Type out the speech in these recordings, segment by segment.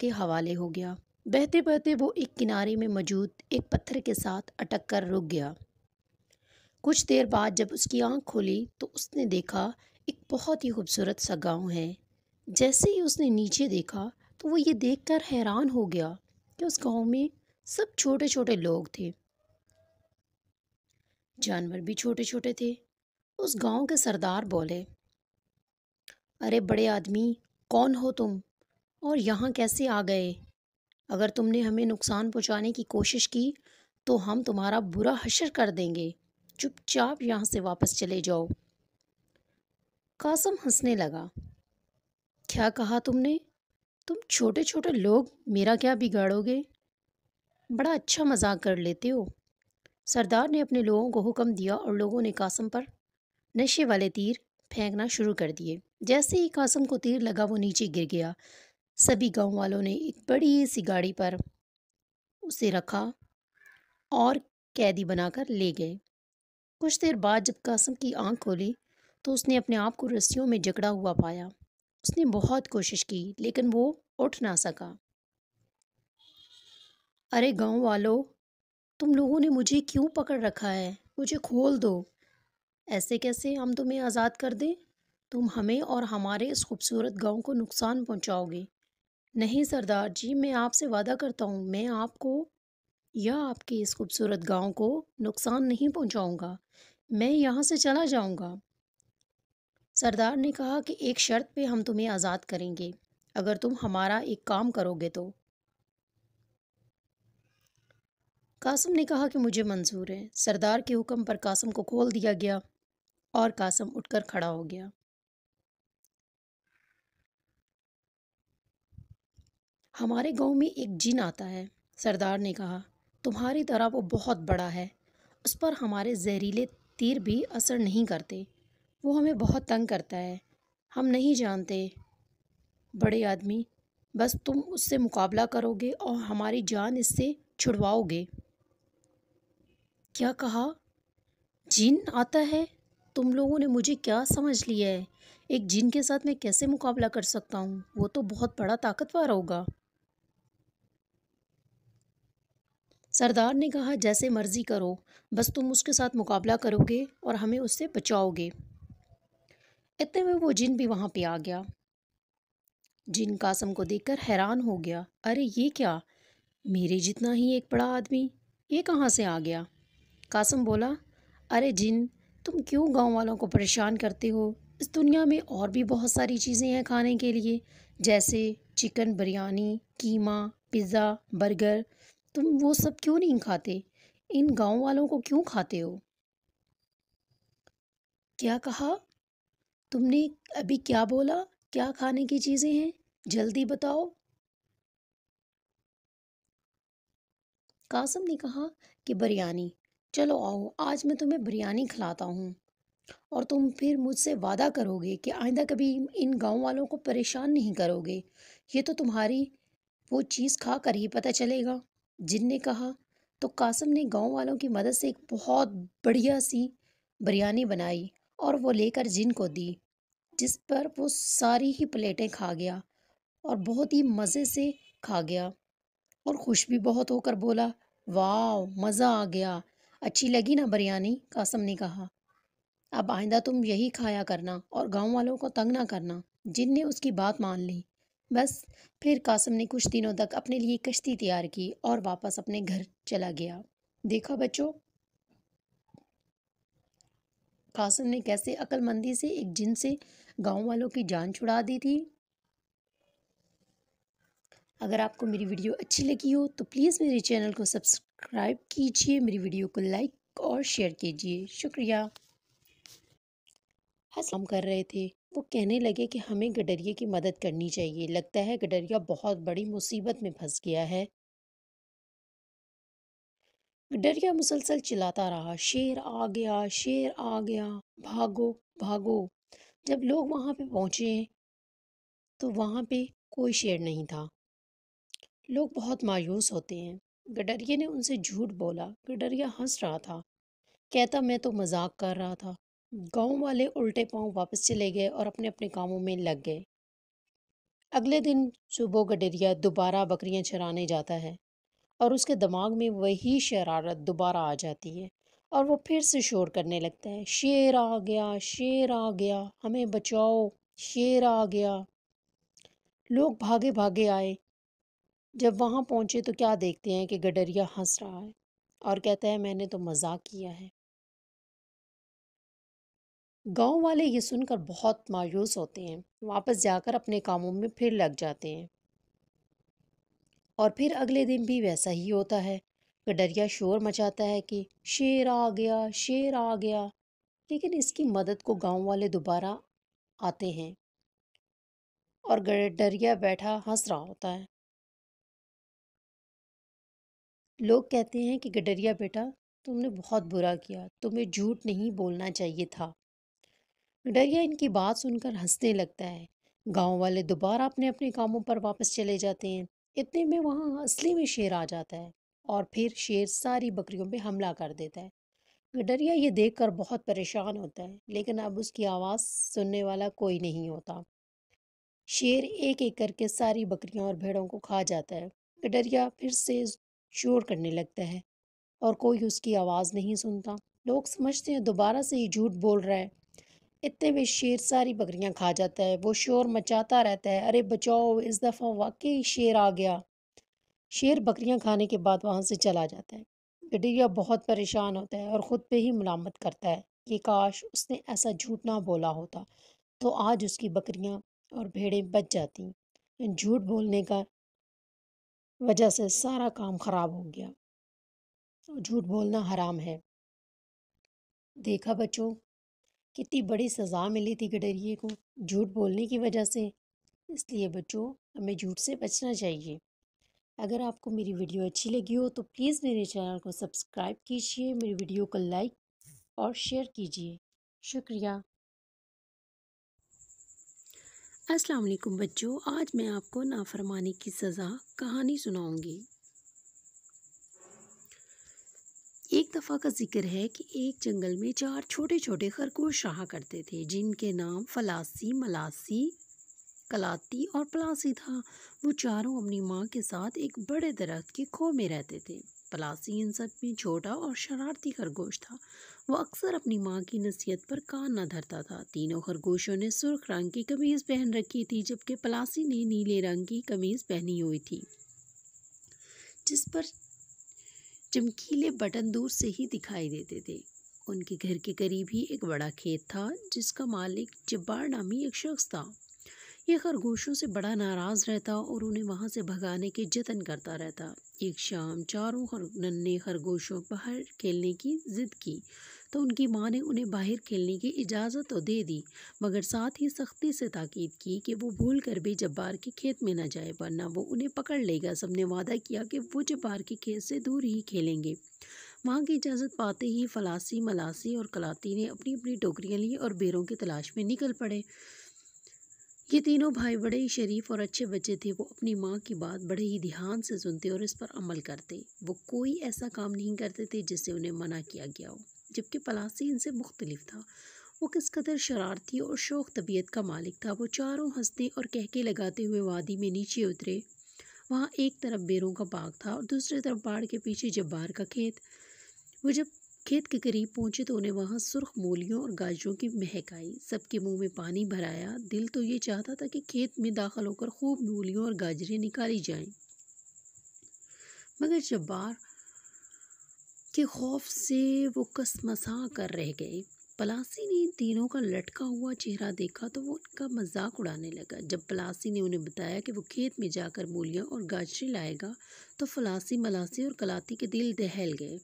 के हवाले हो गया बहते बहते वो एक किनारे में मौजूद एक पत्थर के साथ अटक कर रुक गया कुछ देर बाद जब उसकी आंख खोली तो उसने देखा एक बहुत ही खूबसूरत सा गांव है जैसे ही उसने नीचे देखा तो वो ये देखकर हैरान हो गया कि उस गांव में सब छोटे छोटे लोग थे जानवर भी छोटे छोटे थे उस गांव के सरदार बोले अरे बड़े आदमी कौन हो तुम और यहाँ कैसे आ गए अगर तुमने हमें नुकसान पहुँचाने की कोशिश की तो हम तुम्हारा बुरा हशर कर देंगे चुपचाप यहाँ से वापस चले जाओ कासम हंसने लगा क्या कहा तुमने तुम छोटे छोटे लोग मेरा क्या बिगाड़ोगे बड़ा अच्छा मजाक कर लेते हो सरदार ने अपने लोगों को हुक्म दिया और लोगों ने कासम पर नशे वाले तीर फेंकना शुरू कर दिए जैसे ही कासम को तीर लगा वो नीचे गिर गया सभी गांव वालों ने एक बड़ी सी गाड़ी पर उसे रखा और कैदी बनाकर ले गए कुछ देर बाद जब कासम की आंख खोली तो उसने अपने आप को रस्सियों में जकड़ा हुआ पाया उसने बहुत कोशिश की लेकिन वो उठ ना सका अरे गांव वालों तुम लोगों ने मुझे क्यों पकड़ रखा है मुझे खोल दो ऐसे कैसे हम तुम्हें आज़ाद कर दें तुम हमें और हमारे इस खूबसूरत गांव को नुकसान पहुंचाओगे नहीं सरदार जी मैं आपसे वादा करता हूँ मैं आपको या आपके इस खूबसूरत गांव को नुकसान नहीं पहुँचाऊँगा मैं यहाँ से चला जाऊँगा सरदार ने कहा कि एक शर्त पे हम तुम्हें आज़ाद करेंगे अगर तुम हमारा एक काम करोगे तो कासम ने कहा कि मुझे मंजूर है सरदार के हुक्म पर कासम को खोल दिया गया और कासम उठकर खड़ा हो गया हमारे गांव में एक जिन आता है सरदार ने कहा तुम्हारी तरह वो बहुत बड़ा है उस पर हमारे जहरीले तीर भी असर नहीं करते वो हमें बहुत तंग करता है हम नहीं जानते बड़े आदमी बस तुम उससे मुकाबला करोगे और हमारी जान इससे छुड़वाओगे क्या कहा जिन आता है तुम लोगों ने मुझे क्या समझ लिया है एक जिन के साथ मैं कैसे मुकाबला कर सकता हूँ वो तो बहुत बड़ा ताकतवर होगा सरदार ने कहा जैसे मर्जी करो बस तुम उसके साथ मुकाबला करोगे और हमें उससे बचाओगे इतने में वो जिन भी वहाँ पे आ गया जिन कासम को देखकर हैरान हो गया अरे ये क्या मेरे जितना ही एक बड़ा आदमी ये कहाँ से आ गया कासम बोला अरे जिन तुम क्यों गांव वालों को परेशान करते हो इस दुनिया में और भी बहुत सारी चीज़ें हैं खाने के लिए जैसे chicken biryani keema pizza burger तुम वो सब क्यों नहीं खाते इन गांव वालों को क्यों खाते हो क्या कहा तुमने अभी क्या बोला क्या खाने की चीज़ें हैं जल्दी बताओ कासम ने कहा कि बिरयानी चलो आओ आज मैं तुम्हें बिरयानी खिलाता हूँ और तुम फिर मुझसे वादा करोगे कि आइंदा कभी इन गांव वालों को परेशान नहीं करोगे ये तो तुम्हारी वो चीज़ खा कर ही पता चलेगा जिन ने कहा तो कासम ने गांव वालों की मदद से एक बहुत बढ़िया सी बिरयानी बनाई और वो लेकर जिन को दी जिस पर वो सारी ही प्लेटें खा गया और बहुत ही मज़े से खा गया और खुश भी बहुत होकर बोला वाह मज़ा आ गया अच्छी लगी ना बिरयानी कासम ने कहा अब आइंदा तुम यही खाया करना और गांव वालों को तंग ना करना जिन ने उसकी बात मान ली बस फिर कासम ने कुछ दिनों तक अपने लिए कश्ती तैयार की और वापस अपने घर चला गया देखा बच्चों कासम ने कैसे अकलमंदी से एक जिन से गांव वालों की जान छुड़ा दी थी अगर आपको मेरी वीडियो अच्छी लगी हो तो प्लीज़ मेरे चैनल को सब्सक्राइब कीजिए मेरी वीडियो को लाइक और शेयर कीजिए शुक्रिया हम कर रहे थे वो कहने लगे कि हमें गडरिए की मदद करनी चाहिए लगता है गडरिया बहुत बड़ी मुसीबत में फंस गया है गडरिया मुसलसल चिल्लाता रहा शेर आ गया शेर आ गया भागो भागो जब लोग वहाँ पे पहुँचे तो वहाँ पे कोई शेर नहीं था लोग बहुत मायूस होते हैं गडरिए ने उनसे झूठ बोला गडरिया हंस रहा था कहता मैं तो मजाक कर रहा था गांव वाले उल्टे पांव वापस चले गए और अपने अपने कामों में लग गए अगले दिन सुबह गडेरिया दोबारा बकरियां चराने जाता है और उसके दिमाग में वही शरारत दोबारा आ जाती है और वो फिर से शोर करने लगता है शेर आ गया शेर आ गया हमें बचाओ शेर आ गया लोग भागे भागे आए जब वहाँ पहुँचे तो क्या देखते हैं कि गडरिया हंस रहा है और कहता है मैंने तो मजाक किया है गांव वाले ये सुनकर बहुत मायूस होते हैं वापस जाकर अपने कामों में फिर लग जाते हैं और फिर अगले दिन भी वैसा ही होता है गडरिया शोर मचाता है कि शेर आ गया शेर आ गया लेकिन इसकी मदद को गांव वाले दोबारा आते हैं और गडरिया बैठा हंस रहा होता है लोग कहते हैं कि गडरिया बेटा तुमने बहुत बुरा किया तुम्हें झूठ नहीं बोलना चाहिए था डरिया इनकी बात सुनकर हंसने लगता है गांव वाले दोबारा अपने अपने कामों पर वापस चले जाते हैं इतने में वहाँ असली में शेर आ जाता है और फिर शेर सारी बकरियों पर हमला कर देता है गडरिया ये देख बहुत परेशान होता है लेकिन अब उसकी आवाज़ सुनने वाला कोई नहीं होता शेर एक एक करके सारी बकरियों और भेड़ों को खा जाता है गडरिया फिर से शोर करने लगता है और कोई उसकी आवाज़ नहीं सुनता लोग समझते हैं दोबारा से ही झूठ बोल रहा है इतने में शेर सारी बकरियां खा जाता है वो शोर मचाता रहता है अरे बचाओ इस दफ़ा वाकई शेर आ गया शेर बकरियां खाने के बाद वहाँ से चला जाता है गडरिया बहुत परेशान होता है और ख़ुद पे ही मलामत करता है कि काश उसने ऐसा झूठ ना बोला होता तो आज उसकी बकरियाँ और भेड़ें बच जाती झूठ बोलने का वजह से सारा काम ख़राब हो गया झूठ बोलना हराम है देखा बच्चों कितनी बड़ी सज़ा मिली थी गडरिए को झूठ बोलने की वजह से इसलिए बच्चों हमें झूठ से बचना चाहिए अगर आपको मेरी वीडियो अच्छी लगी हो तो प्लीज़ मेरे चैनल को सब्सक्राइब कीजिए मेरी वीडियो को लाइक और शेयर कीजिए शुक्रिया अस्सलाम वालेकुम बच्चों आज मैं आपको नाफरमानी की सज़ा कहानी सुनाऊंगी एक दफ़ा का जिक्र है कि एक जंगल में चार छोटे छोटे खरगोश रहा करते थे जिनके नाम फलासी मलासी कलाती और पलासी था वो चारों अपनी माँ के साथ एक बड़े दरख्त के खो में रहते थे पलासी इन सब में छोटा और शरारती खरगोश था वो अक्सर अपनी माँ की नसीहत पर कान न धरता था तीनों खरगोशों ने सुर्ख रंग की कमीज़ पहन रखी थी जबकि पलासी ने नीले रंग की कमीज़ पहनी हुई थी जिस पर चमकीले बटन दूर से ही दिखाई देते थे उनके घर के करीब ही एक बड़ा खेत था जिसका मालिक जब्बार नामी एक शख्स था ये खरगोशों से बड़ा नाराज़ रहता और उन्हें वहाँ से भगाने के जतन करता रहता एक शाम चारों खर नन्हे खरगोशों बाहर खेलने की ज़िद की तो उनकी माँ ने उन्हें बाहर खेलने की इजाज़त तो दे दी मगर साथ ही सख्ती से ताकीद की कि वो भूल कर भी जब्बार के खेत में ना जाए वरना वो उन्हें पकड़ लेगा सबने वादा किया कि वो जब्बार के खेत से दूर ही खेलेंगे माँ की इजाज़त पाते ही फलासी मलासी और कलाती ने अपनी अपनी टोकरियाँ ली और बेरों की तलाश में निकल पड़े ये तीनों भाई बड़े ही शरीफ और अच्छे बच्चे थे वो अपनी माँ की बात बड़े ही ध्यान से सुनते और इस पर अमल करते वो कोई ऐसा काम नहीं करते थे जिससे उन्हें मना किया गया हो जबकि पलासी इनसे मुख्तलिफ था वो किस कदर शरारती और शौक तबीयत का मालिक था वो चारों हंसते और कहके लगाते हुए वादी में नीचे उतरे वहाँ एक तरफ बेरों का बाग था और दूसरी तरफ बाढ़ के पीछे जब्बार का खेत वो जब खेत के करीब पहुंचे तो उन्हें वहां सुर्ख मूलियों और गाजरों की महक आई सबके मुंह में पानी भराया दिल तो ये चाहता था कि खेत में दाखिल होकर खूब मूलियों और गाजरें निकाली जाएं मगर जब्बार के खौफ से वो कसमसा कर रह गए पलासी ने इन तीनों का लटका हुआ चेहरा देखा तो वो उनका मजाक उड़ाने लगा जब पलासी ने उन्हें बताया कि वो खेत में जाकर मूलियाँ और गाजरें लाएगा तो फलासी मलासी और कलाती के दिल दहल गए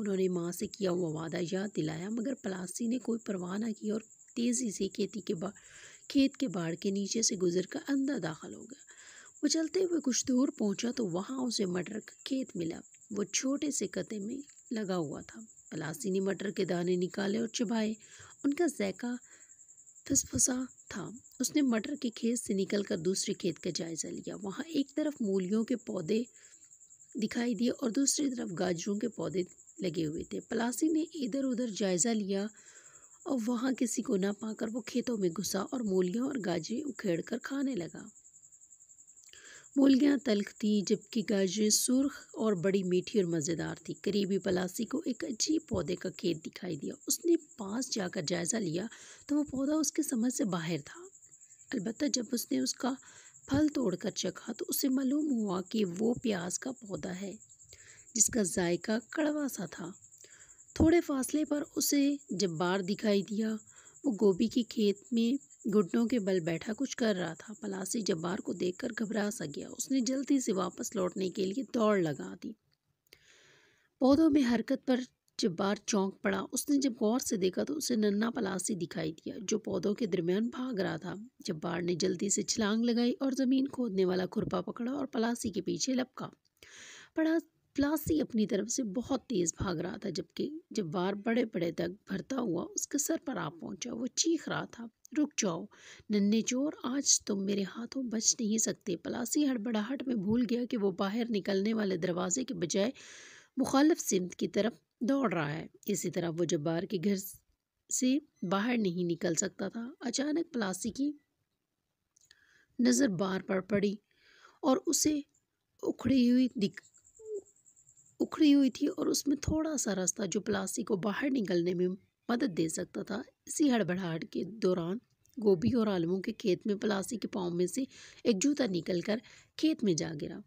उन्होंने माँ से किया हुआ वादा याद दिलाया मगर पलासी ने कोई परवाह ना की और तेज़ी से खेती के बा खेत के बाड़ के नीचे से गुजर कर अंदर दाखिल हो गया वो चलते हुए कुछ दूर पहुंचा तो वहाँ उसे मटर का खेत मिला वो छोटे से कते में लगा हुआ था पलासी ने मटर के दाने निकाले और चबाए उनका जैका फसफसा था उसने मटर के खेत से निकलकर दूसरे खेत का जायज़ा लिया वहाँ एक तरफ मूलियों के पौधे दिखाई दिए और दूसरी तरफ गाजरों के पौधे लगे हुए थे पलासी ने इधर उधर जायज़ा लिया और वहाँ किसी को ना पाकर वो खेतों में घुसा और मूलियाँ और गाजरें उखेड़ कर खाने लगा मूलियाँ तलख थीं जबकि गाजरें सुर्ख और बड़ी मीठी और मज़ेदार थी करीबी पलासी को एक अजीब पौधे का खेत दिखाई दिया उसने पास जाकर जायज़ा लिया तो वो पौधा उसके समझ से बाहर था अलबत् जब उसने उसका फल तोड़कर चखा तो उसे मालूम हुआ कि वो प्याज का पौधा है जिसका जायका कड़वा सा था थोड़े फासले पर उसे जब्बार दिखाई दिया वो गोभी के खेत में घुटनों के बल बैठा कुछ कर रहा था पलासी जब्बार को देखकर घबरा सा गया उसने जल्दी से वापस लौटने के लिए दौड़ लगा दी पौधों में हरकत पर जब्बार चौंक पड़ा उसने जब गौर से देखा तो उसे नन्ना पलासी दिखाई दिया जो पौधों के दरमियान भाग रहा था जब्बार ने जल्दी से छलांग लगाई और ज़मीन खोदने वाला खुरपा पकड़ा और पलासी के पीछे लपका पड़ा प्लासी अपनी तरफ से बहुत तेज़ भाग रहा था जबकि जब वार बड़े बड़े तक भरता हुआ उसके सर पर आ पहुंचा वो चीख रहा था रुक जाओ नन्हे चोर आज तुम मेरे हाथों बच नहीं सकते प्लासी हड़बड़ाहट में भूल गया कि वो बाहर निकलने वाले दरवाजे के बजाय मुखालफ सिमत की तरफ दौड़ रहा है इसी तरह वो जब्बार के घर से बाहर नहीं निकल सकता था अचानक प्लासी की नज़र बार पर पड़ी और उसे उखड़ी हुई दिख उखड़ी हुई थी और उसमें थोड़ा सा रास्ता जो प्लास्टिक को बाहर निकलने में मदद दे सकता था इसी हड़बड़ाहट के दौरान गोभी और आलमों के खेत में प्लास्टिक के पाँव में से एक जूता कर खेत में जा गिरा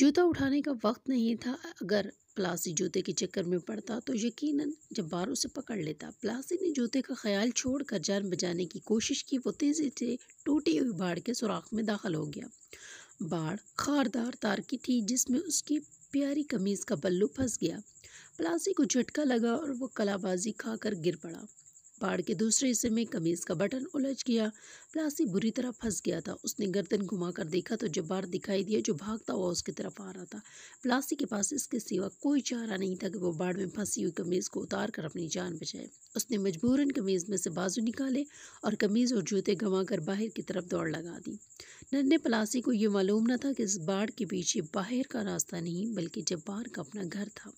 जूता उठाने का वक्त नहीं था अगर प्लास्टिक जूते के चक्कर में पड़ता तो यकीनन जब्बार उसे पकड़ लेता प्लास्टिक ने जूते का ख्याल छोड़कर जान बचाने की कोशिश की वो तेज़ी से टूटी हुई बाढ़ के सुराख में दाखिल हो गया बाढ़ खारदार तार की थी जिसमें उसकी प्यारी कमीज़ का पल्लू फंस गया प्लासी को झटका लगा और वो कलाबाजी खाकर गिर पड़ा पहाड़ के दूसरे हिस्से में कमीज का बटन उलझ गया प्लासी बुरी तरह फंस गया था उसने गर्दन घुमाकर देखा तो जब्बार दिखाई दिया जो भागता हुआ उसकी तरफ आ रहा था प्लासी के पास इसके सिवा कोई चारा नहीं था कि वो बाढ़ में फंसी हुई कमीज़ को उतार कर अपनी जान बचाए उसने मजबूरन कमीज़ में से बाजू निकाले और कमीज़ और जूते घुमाकर बाहर की तरफ दौड़ लगा दी नन्हे प्लासी को ये मालूम न था कि इस बाढ़ के पीछे बाहर का रास्ता नहीं बल्कि जब्बार का अपना घर था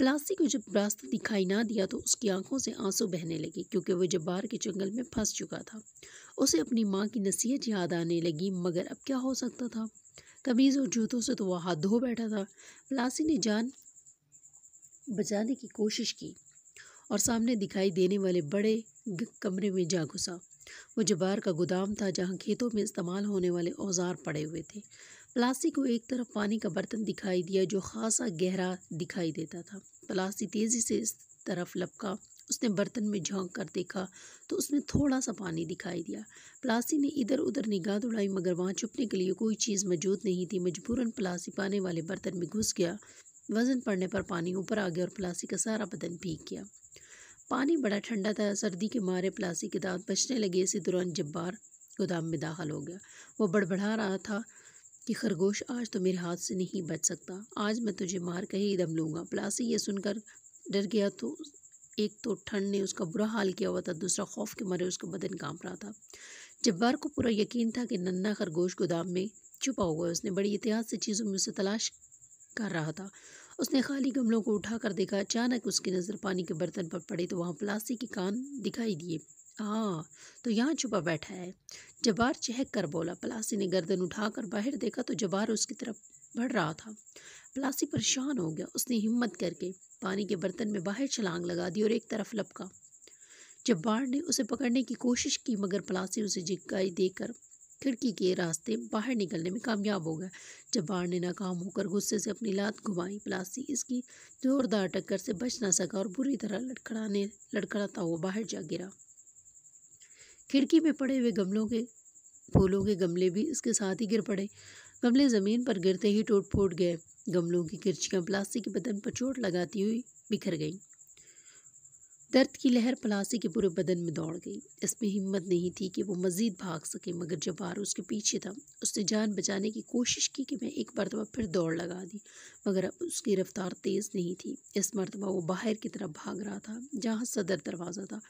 प्लासी को जब रास्ता दिखाई ना दिया तो उसकी आंखों से आंसू बहने लगे क्योंकि वह जब जब्बार के जंगल में फंस चुका था उसे अपनी माँ की नसीहत याद आने लगी मगर अब क्या हो सकता था कमीज़ और जूतों से तो वह हाथ धो बैठा था प्लासी ने जान बचाने की कोशिश की और सामने दिखाई देने वाले बड़े कमरे में जा घुसा वो जबार का गोदाम था जहाँ खेतों में इस्तेमाल होने वाले औजार पड़े हुए थे प्लासी को एक तरफ पानी का बर्तन दिखाई दिया जो खासा गहरा दिखाई देता था प्लासी तेज़ी से इस तरफ लपका उसने बर्तन में झोंक कर देखा तो उसमें थोड़ा सा पानी दिखाई दिया प्लासी ने इधर उधर निगाह दौड़ाई मगर वहाँ छुपने के लिए कोई चीज़ मौजूद नहीं थी मजबूरन प्लासी पाने वाले बर्तन में घुस गया वज़न पड़ने पर पानी ऊपर आ गया और प्लासी का सारा बदन भीग गया पानी बड़ा ठंडा था सर्दी के मारे प्लासी के दांत बचने लगे इसी दौरान जब्बार गोदाम में दाखिल हो गया वो बड़बड़ा रहा था कि खरगोश आज तो मेरे हाथ से नहीं बच सकता आज मैं तुझे मार कर ही दम लूँगा प्लासी ये सुनकर डर गया तो एक तो ठंड ने उसका बुरा हाल किया हुआ था दूसरा खौफ के मारे उसका बदन काँप रहा था जब्बार को पूरा यकीन था कि नन्ना खरगोश गोदाम में छुपा हुआ है उसने बड़ी एहतियात से चीज़ों में उसे तलाश कर रहा था उसने खाली गमलों को उठा कर देखा अचानक उसकी नज़र पानी के बर्तन पर पड़ी तो वहाँ प्लास्टिक के कान दिखाई दिए हाँ तो यहाँ छुपा बैठा है जबार चहक कर बोला पलासी ने गर्दन उठाकर बाहर देखा तो जबार उसकी तरफ बढ़ रहा था पलासी परेशान हो गया उसने हिम्मत करके पानी के बर्तन में बाहर छलांग लगा दी और एक तरफ लपका जब्बार ने उसे पकड़ने की कोशिश की मगर पलासी उसे जिकाई देकर खिड़की के रास्ते बाहर निकलने में कामयाब हो गया जब्बार ने नाकाम होकर गुस्से से अपनी लात घुमाई पलासी इसकी जोरदार टक्कर से बच ना सका और बुरी तरह लड़खड़ाने लड़खड़ाता हुआ बाहर जा गिरा खिड़की में पड़े हुए गमलों के फूलों के गमले भी उसके साथ ही गिर पड़े गमले ज़मीन पर गिरते ही टूट फूट गए गमलों की किरचियाँ प्लास्टिक के बदन पर चोट लगाती हुई बिखर गईं दर्द की लहर प्लास्टिक के पूरे बदन में दौड़ गई इसमें हिम्मत नहीं थी कि वो मज़ीद भाग सके मगर जब बार उसके पीछे था उसने जान बचाने की कोशिश की कि मैं एक मरतबा फिर दौड़ लगा दी मगर अब उसकी रफ्तार तेज़ नहीं थी इस मरतबा वो बाहर की तरफ भाग रहा था जहाँ सदर दरवाज़ा था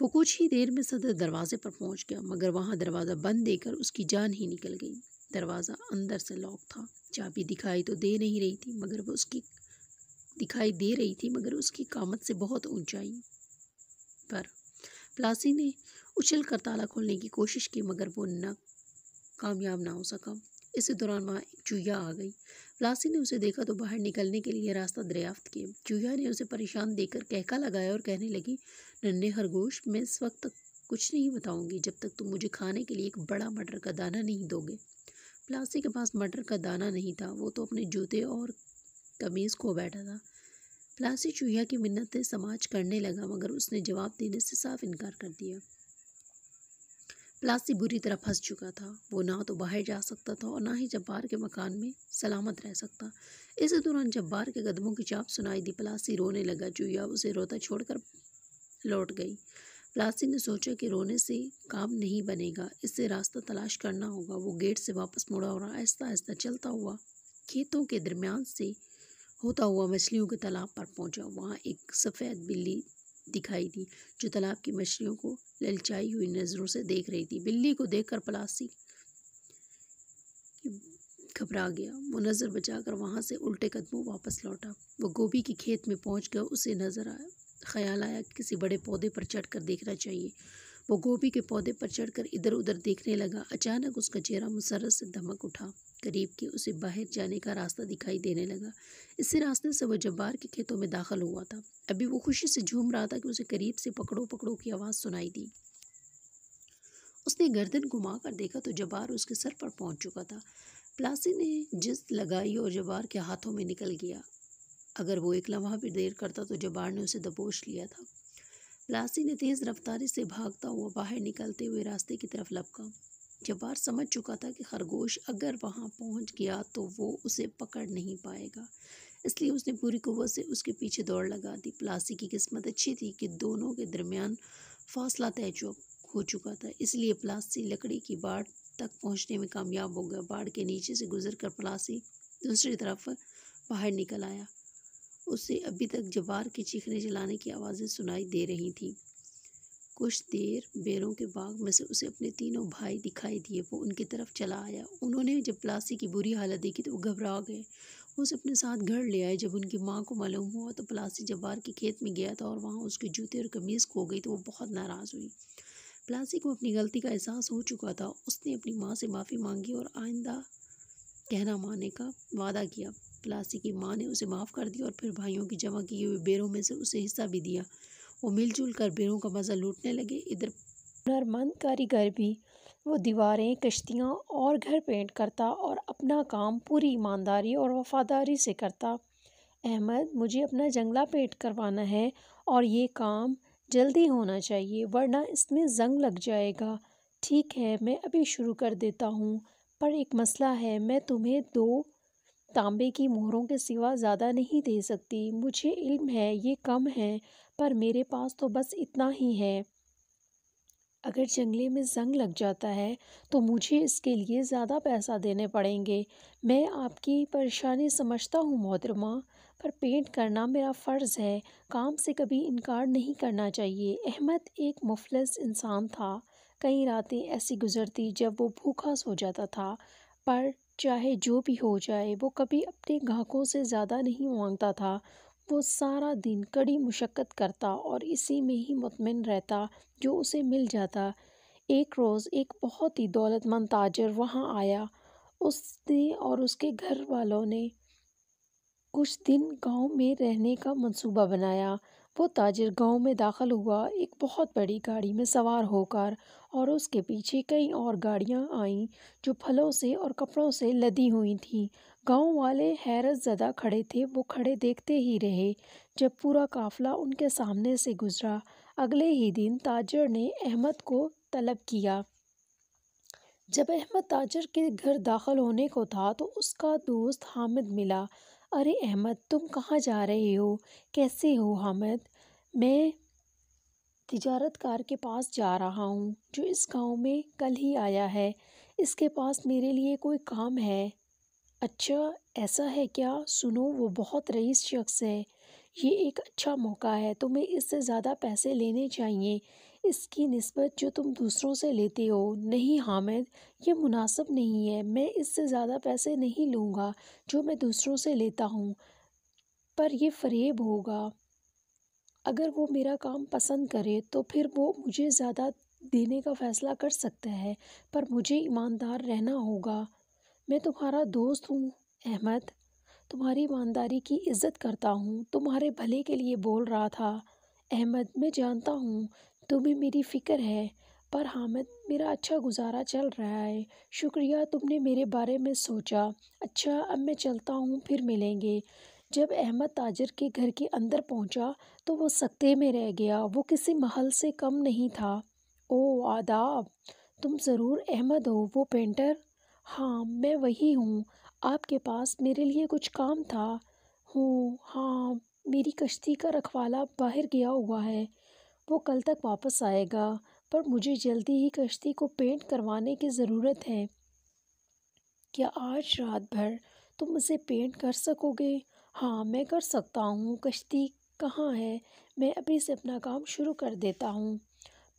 वो कुछ ही देर में सदर दरवाजे पर पहुंच गया मगर वहां दरवाज़ा बंद देकर उसकी जान ही निकल गई दरवाज़ा अंदर से लॉक था चाबी दिखाई तो दे नहीं रही थी मगर वो उसकी दिखाई दे रही थी मगर उसकी कामत से बहुत ऊंचाई पर प्लासी ने उछल कर ताला खोलने की कोशिश की मगर वो न कामयाब ना हो सका इसी दौरान वहाँ एक चूया आ गई लासी ने उसे देखा तो बाहर निकलने के लिए रास्ता दरियाफ्त किया चूहिया ने उसे परेशान देकर कहका लगाया और कहने लगी नन्हे खरगोश मैं इस वक्त तक कुछ नहीं बताऊंगी जब तक तुम मुझे खाने के लिए एक बड़ा मटर का दाना नहीं दोगे प्लासी के पास मटर का दाना नहीं था वो तो अपने जूते और कमीज़ खो बैठा था प्लासी चूहिया की मिन्नतें समाज करने लगा मगर उसने जवाब देने से साफ इनकार कर दिया प्लासी बुरी तरह फंस चुका था वो ना तो बाहर जा सकता था और ना ही जब्बार के मकान में सलामत रह सकता इसी दौरान जब्बार के कदमों की चाप सुनाई दी प्लासी रोने लगा चूया उसे रोता छोड़कर लौट गई प्लासी ने सोचा कि रोने से काम नहीं बनेगा इससे रास्ता तलाश करना होगा वो गेट से वापस मुड़ा और आहिस्ता आहिस्ता चलता हुआ खेतों के दरमियान से होता हुआ मछलियों के तालाब पर पहुंचा वहाँ एक सफ़ेद बिल्ली दिखाई दी जो तालाब की मछलियों को ललचाई हुई नज़रों से देख रही थी बिल्ली को देखकर पलासी घबरा गया वो नज़र बचाकर वहाँ से उल्टे कदमों वापस लौटा वो गोभी के खेत में पहुँच गया उसे नज़र आया ख्याल आया कि किसी बड़े पौधे पर चढ़कर देखना चाहिए वो गोभी के पौधे पर चढ़कर इधर उधर देखने लगा अचानक उसका चेहरा मुसरत से धमक उठा करीब की उसे बाहर जाने का रास्ता दिखाई देने लगा इसी रास्ते से वह जब्बार के खेतों में दाखिल हुआ था अभी वो खुशी से झूम रहा था कि उसे करीब से पकड़ो पकड़ो की आवाज़ सुनाई दी उसने गर्दन घुमा कर देखा तो जबार उसके सर पर पहुंच चुका था प्लासी ने जिस लगाई और जबार के हाथों में निकल गया अगर वो एक लम्हा भी देर करता तो जबार ने उसे दबोच लिया था लासी ने तेज़ रफ्तारी से भागता हुआ बाहर निकलते हुए रास्ते की तरफ लपका जबार समझ चुका था कि खरगोश अगर वहाँ पहुँच गया तो वो उसे पकड़ नहीं पाएगा इसलिए उसने पूरी कुवत से उसके पीछे दौड़ लगा दी प्लासी की किस्मत अच्छी थी कि दोनों के दरमियान फासला तय हो चुका था इसलिए प्लासी लकड़ी की बाढ़ तक पहुँचने में कामयाब हो गया बाढ़ के नीचे से गुजर कर प्लासी दूसरी तरफ बाहर निकल आया उसे अभी तक जवार के चीखने जलाने की आवाज़ें सुनाई दे रही थी कुछ देर बेरों के बाग में से उसे अपने तीनों भाई दिखाई दिए वो उनकी तरफ चला आया उन्होंने जब प्लासी की बुरी हालत देखी तो वो घबरा गए उसे अपने साथ घर ले आए जब उनकी माँ को मालूम हुआ तो प्लासी जवार के खेत में गया था और वहाँ उसके जूते और कमीज़ खो गई तो वो बहुत नाराज़ हुई प्लासी को अपनी गलती का एहसास हो चुका था उसने अपनी माँ से माफ़ी मांगी और आइंदा कहना माने का वादा किया तलाशी की माँ ने उसे माफ़ कर दिया और फिर भाइयों की जमा किए हुए बेरों में से उसे हिस्सा भी दिया वो मिलजुल कर बेरों का मज़ा लूटने लगे इधर हुनरमंद कारीगर भी वो दीवारें कश्तियाँ और घर पेंट करता और अपना काम पूरी ईमानदारी और वफादारी से करता अहमद मुझे अपना जंगला पेंट करवाना है और ये काम जल्दी होना चाहिए वरना इसमें जंग लग जाएगा ठीक है मैं अभी शुरू कर देता हूँ पर एक मसला है मैं तुम्हें दो तांबे की मोहरों के सिवा ज़्यादा नहीं दे सकती मुझे इल्म है ये कम है पर मेरे पास तो बस इतना ही है अगर जंगले में जंग लग जाता है तो मुझे इसके लिए ज़्यादा पैसा देने पड़ेंगे मैं आपकी परेशानी समझता हूँ मोहतरमा पर पेंट करना मेरा फ़र्ज़ है काम से कभी इनकार नहीं करना चाहिए अहमद एक मुफलस इंसान था कई रातें ऐसी गुजरती जब वो भूखा सो जाता था पर चाहे जो भी हो जाए वो कभी अपने ग्राहकों से ज़्यादा नहीं मांगता था वो सारा दिन कड़ी मशक्क़त करता और इसी में ही मुतमिन रहता जो उसे मिल जाता एक रोज़ एक बहुत ही दौलतमंद ताजर वहाँ आया उसने और उसके घर वालों ने कुछ दिन गांव में रहने का मंसूबा बनाया वो ताजिर गांव में दाखिल हुआ एक बहुत बड़ी गाड़ी में सवार होकर और उसके पीछे कई और गाड़ियां आईं जो फलों से और कपड़ों से लदी हुई थीं गांव वाले हैरत ज़दा खड़े थे वो खड़े देखते ही रहे जब पूरा काफिला उनके सामने से गुजरा अगले ही दिन ताजर ने अहमद को तलब किया जब अहमद ताजर के घर दाखिल होने को था तो उसका दोस्त हामिद मिला अरे अहमद तुम कहाँ जा रहे हो कैसे हो हामिद मैं तजारत कार के पास जा रहा हूँ जो इस गांव में कल ही आया है इसके पास मेरे लिए कोई काम है अच्छा ऐसा है क्या सुनो वो बहुत रईस शख्स है ये एक अच्छा मौका है तुम्हें इससे ज़्यादा पैसे लेने चाहिए इसकी नस्बत जो तुम दूसरों से लेते हो नहीं हामिद ये मुनासिब नहीं है मैं इससे ज़्यादा पैसे नहीं लूँगा जो मैं दूसरों से लेता हूँ पर यह फरेब होगा अगर वो मेरा काम पसंद करे तो फिर वो मुझे ज़्यादा देने का फ़ैसला कर सकता है पर मुझे ईमानदार रहना होगा मैं तुम्हारा दोस्त हूँ अहमद तुम्हारी ईमानदारी की इज़्ज़त करता हूँ तुम्हारे भले के लिए बोल रहा था अहमद मैं जानता हूँ तो भी मेरी फ़िक्र है पर हामिद मेरा अच्छा गुज़ारा चल रहा है शुक्रिया तुमने मेरे बारे में सोचा अच्छा अब मैं चलता हूँ फिर मिलेंगे जब अहमद ताजर के घर के अंदर पहुँचा तो वो सकते में रह गया वो किसी महल से कम नहीं था ओ आदाब तुम ज़रूर अहमद हो वो पेंटर हाँ मैं वही हूँ आपके पास मेरे लिए कुछ काम था हूँ हाँ मेरी कश्ती का रखवाला बाहर गया हुआ है वो कल तक वापस आएगा पर मुझे जल्दी ही कश्ती को पेंट करवाने की ज़रूरत है क्या आज रात भर तुम उसे पेंट कर सकोगे हाँ मैं कर सकता हूँ कश्ती कहाँ है मैं अभी से अपना काम शुरू कर देता हूँ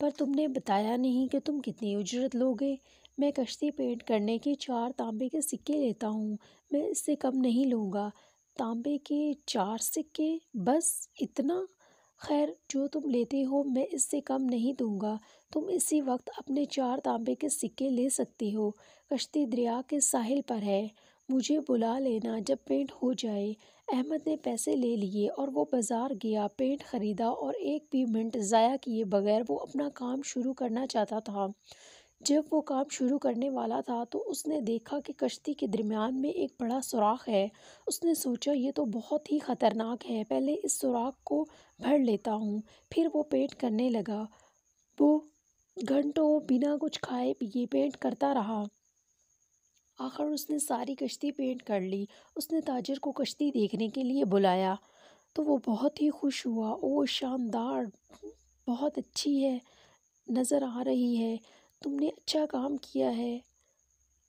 पर तुमने बताया नहीं कि तुम कितनी उजरत लोगे मैं कश्ती पेंट करने के चार तांबे के सिक्के लेता हूँ मैं इससे कम नहीं लूँगा तांबे के चार सिक्के बस इतना खैर जो तुम लेते हो मैं इससे कम नहीं दूंगा तुम इसी वक्त अपने चार तांबे के सिक्के ले सकते हो कश्ती दरिया के साहिल पर है मुझे बुला लेना जब पेंट हो जाए अहमद ने पैसे ले लिए और वो बाज़ार गया पेंट ख़रीदा और एक भी मिनट ज़ाया किए बगैर वो अपना काम शुरू करना चाहता था जब वो काम शुरू करने वाला था तो उसने देखा कि कश्ती के दरमियान में एक बड़ा सुराख है उसने सोचा ये तो बहुत ही ख़तरनाक है पहले इस सुराख को भर लेता हूँ फिर वो पेंट करने लगा वो घंटों बिना कुछ खाए पिए पेंट करता रहा आखिर उसने सारी कश्ती पेंट कर ली उसने ताजर को कश्ती देखने के लिए बुलाया तो वो बहुत ही खुश हुआ वो शानदार बहुत अच्छी है नज़र आ रही है तुमने अच्छा काम किया है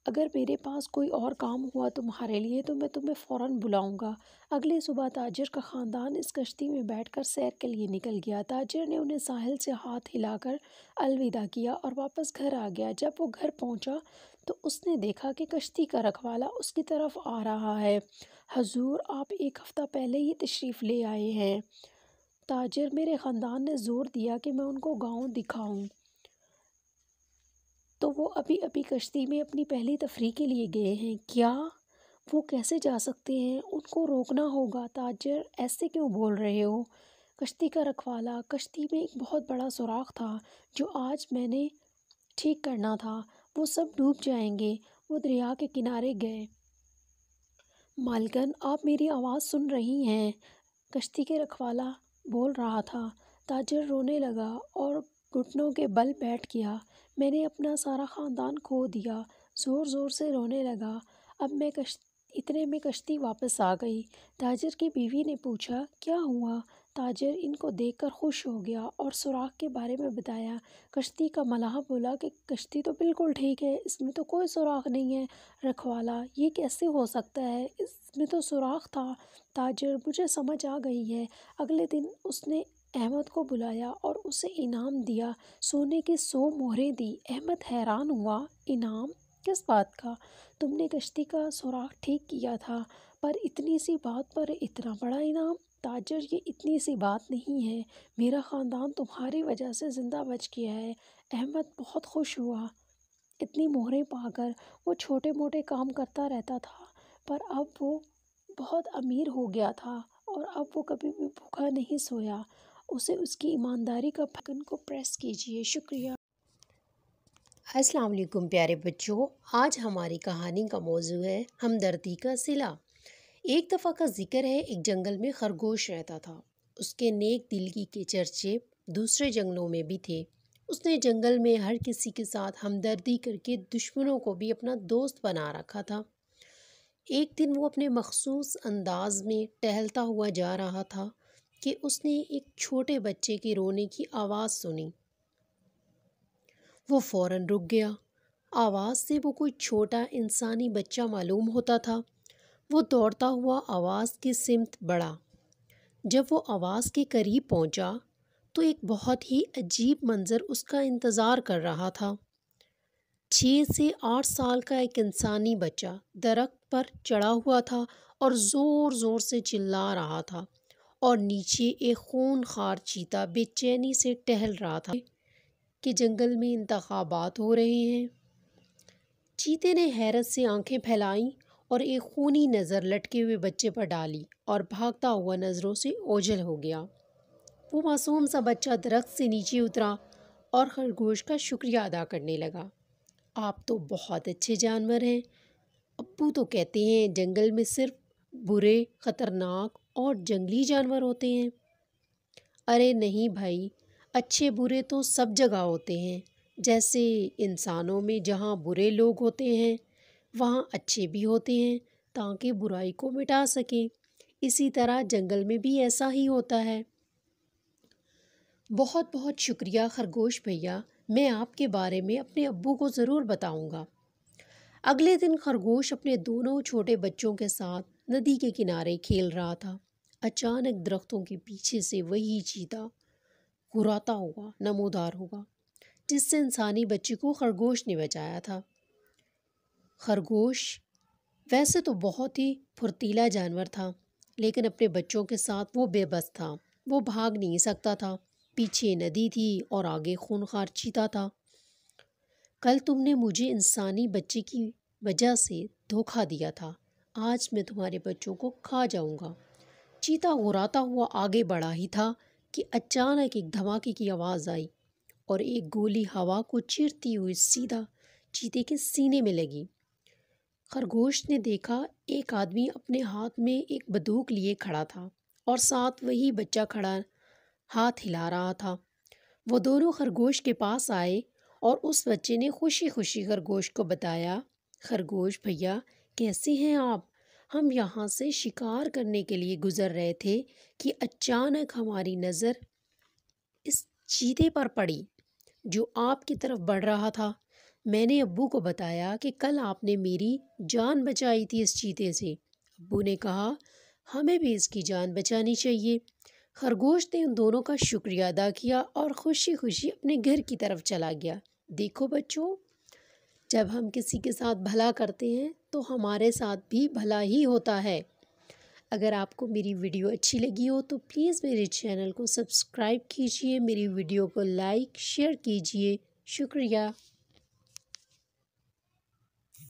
अगर मेरे पास कोई और काम हुआ तुम्हारे लिए तो मैं तुम्हें फ़ौर बुलाऊंगा अगले सुबह ताजर का ख़ानदान इस कश्ती में बैठकर सैर के लिए निकल गया ताजर ने उन्हें साहिल से हाथ हिलाकर अलविदा किया और वापस घर आ गया जब वो घर पहुंचा तो उसने देखा कि कश्ती का रखवाला उसकी तरफ आ रहा है हजूर आप एक हफ़्ता पहले ही तशरीफ़ ले आए हैं ताजर मेरे ख़ानदान ने ज़ोर दिया कि मैं उनको गाँव दिखाऊँ तो वो अभी अभी कश्ती में अपनी पहली तफरी के लिए गए हैं क्या वो कैसे जा सकते हैं उनको रोकना होगा ताजर ऐसे क्यों बोल रहे हो कश्ती का रखवाला कश्ती में एक बहुत बड़ा सुराख था जो आज मैंने ठीक करना था वो सब डूब जाएंगे वो दरिया के किनारे गए मालकन आप मेरी आवाज़ सुन रही हैं कश्ती के रखवाला बोल रहा था ताजर रोने लगा और घुटनों के बल बैठ गया मैंने अपना सारा ख़ानदान खो दिया ज़ोर ज़ोर से रोने लगा अब मैं कश इतने में कश्ती वापस आ गई ताजर की बीवी ने पूछा क्या हुआ ताजर इनको देखकर खुश हो गया और सुराख के बारे में बताया कश्ती का मलाह बोला कि कश्ती तो बिल्कुल ठीक है इसमें तो कोई सुराख नहीं है रखवाला ये कैसे हो सकता है इसमें तो सुराख था ताजर मुझे समझ आ गई है अगले दिन उसने अहमद को बुलाया और उसे इनाम दिया सोने की सौ मोहरें दी अहमद हैरान हुआ इनाम किस बात का तुमने कश्ती का सुराख ठीक किया था पर इतनी सी बात पर इतना बड़ा इनाम ताजर ये इतनी सी बात नहीं है मेरा ख़ानदान तुम्हारी वजह से ज़िंदा बच गया है अहमद बहुत खुश हुआ इतनी मोहरें पाकर वो छोटे मोटे काम करता रहता था पर अब वो बहुत अमीर हो गया था और अब वो कभी भी भूखा नहीं सोया उसे उसकी ईमानदारी का फकन को प्रेस कीजिए शुक्रिया अस्सलाम वालेकुम प्यारे बच्चों आज हमारी कहानी का मौजू है हमदर्दी का सिला एक दफ़ा का जिक्र है एक जंगल में खरगोश रहता था उसके नेक की के चर्चे दूसरे जंगलों में भी थे उसने जंगल में हर किसी के साथ हमदर्दी करके दुश्मनों को भी अपना दोस्त बना रखा था एक दिन वो अपने मखसूस अंदाज में टहलता हुआ जा रहा था कि उसने एक छोटे बच्चे की रोने की आवाज़ सुनी वो फौरन रुक गया आवाज़ से वो कोई छोटा इंसानी बच्चा मालूम होता था वो दौड़ता हुआ आवाज़ की सिमत बढ़ा जब वो आवाज़ के करीब पहुंचा, तो एक बहुत ही अजीब मंज़र उसका इंतज़ार कर रहा था छः से आठ साल का एक इंसानी बच्चा दरख्त पर चढ़ा हुआ था और ज़ोर ज़ोर से चिल्ला रहा था और नीचे एक खून खार चीता बेचैनी से टहल रहा था कि जंगल में इंतबात हो रहे हैं चीते ने हैरत से आंखें फैलाईं और एक खूनी नज़र लटके हुए बच्चे पर डाली और भागता हुआ नज़रों से ओझल हो गया वो मासूम सा बच्चा दरख्त से नीचे उतरा और खरगोश का शुक्रिया अदा करने लगा आप तो बहुत अच्छे जानवर हैं अबू तो कहते हैं जंगल में सिर्फ बुरे ख़तरनाक और जंगली जानवर होते हैं अरे नहीं भाई अच्छे बुरे तो सब जगह होते हैं जैसे इंसानों में जहाँ बुरे लोग होते हैं वहाँ अच्छे भी होते हैं ताकि बुराई को मिटा सकें इसी तरह जंगल में भी ऐसा ही होता है बहुत बहुत शुक्रिया खरगोश भैया मैं आपके बारे में अपने अब्बू को ज़रूर बताऊंगा। अगले दिन खरगोश अपने दोनों छोटे बच्चों के साथ नदी के किनारे खेल रहा था अचानक दरख्तों के पीछे से वही चीता घुराता हुआ नमोदार होगा जिससे इंसानी बच्चे को खरगोश ने बचाया था खरगोश वैसे तो बहुत ही फुर्तीला जानवर था लेकिन अपने बच्चों के साथ वो बेबस था वो भाग नहीं सकता था पीछे नदी थी और आगे खूनखार चीता था कल तुमने मुझे इंसानी बच्चे की वजह से धोखा दिया था आज मैं तुम्हारे बच्चों को खा जाऊंगा चीता घुराता हुआ आगे बढ़ा ही था कि अचानक एक धमाके की आवाज़ आई और एक गोली हवा को चीरती हुई सीधा चीते के सीने में लगी खरगोश ने देखा एक आदमी अपने हाथ में एक बंदूक लिए खड़ा था और साथ वही बच्चा खड़ा हाथ हिला रहा था वो दोनों खरगोश के पास आए और उस बच्चे ने खुशी खुशी खरगोश को बताया खरगोश भैया कैसे हैं आप हम यहाँ से शिकार करने के लिए गुज़र रहे थे कि अचानक हमारी नज़र इस चीते पर पड़ी जो आपकी तरफ बढ़ रहा था मैंने अब्बू को बताया कि कल आपने मेरी जान बचाई थी इस चीते से अब्बू ने कहा हमें भी इसकी जान बचानी चाहिए खरगोश ने उन दोनों का शुक्रिया अदा किया और खुशी खुशी अपने घर की तरफ चला गया देखो बच्चों जब हम किसी के साथ भला करते हैं तो हमारे साथ भी भला ही होता है अगर आपको मेरी वीडियो अच्छी लगी हो तो प्लीज़ मेरे चैनल को सब्सक्राइब कीजिए मेरी वीडियो को लाइक शेयर कीजिए शुक्रिया